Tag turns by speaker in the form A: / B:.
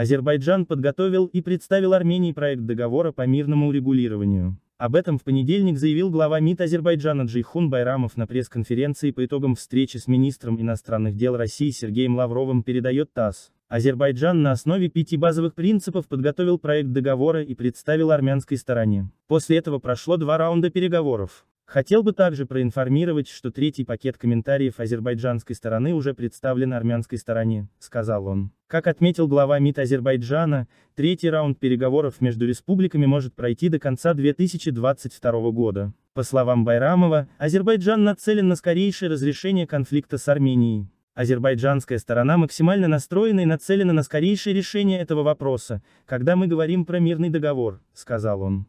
A: Азербайджан подготовил и представил Армении проект договора по мирному урегулированию. Об этом в понедельник заявил глава МИД Азербайджана Джейхун Байрамов на пресс-конференции по итогам встречи с министром иностранных дел России Сергеем Лавровым передает ТАСС. Азербайджан на основе пяти базовых принципов подготовил проект договора и представил армянской стороне. После этого прошло два раунда переговоров. Хотел бы также проинформировать, что третий пакет комментариев азербайджанской стороны уже представлен армянской стороне, сказал он. Как отметил глава МИД Азербайджана, третий раунд переговоров между республиками может пройти до конца 2022 года. По словам Байрамова, Азербайджан нацелен на скорейшее разрешение конфликта с Арменией. Азербайджанская сторона максимально настроена и нацелена на скорейшее решение этого вопроса, когда мы говорим про мирный договор,
B: сказал он.